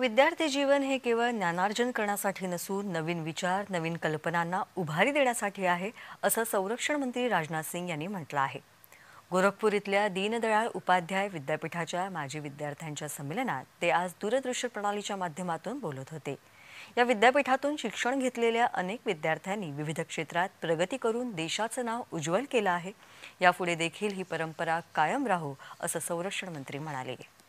विद्यार्थी जीवन हे केवळ ज्ञानार्जन करण्यासाठी नसून नवीन विचार नवीन कल्पनांना उभारी देण्यासाठी आहे असं संरक्षण मंत्री राजनाथ सिंग यांनी म्हटलं आहे गोरखपूर इथल्या दीनदयाळ उपाध्याय विद्यापीठाच्या माजी विद्यार्थ्यांच्या संमेलनात ते आज दूरदृश्य प्रणालीच्या माध्यमातून बोलत होते या विद्यापीठातून शिक्षण घेतलेल्या अनेक विद्यार्थ्यांनी विविध क्षेत्रात प्रगती करून देशाचं नाव उज्ज्वल केलं आहे यापुढे देखील ही परंपरा कायम राहू असं संरक्षण मंत्री म्हणाले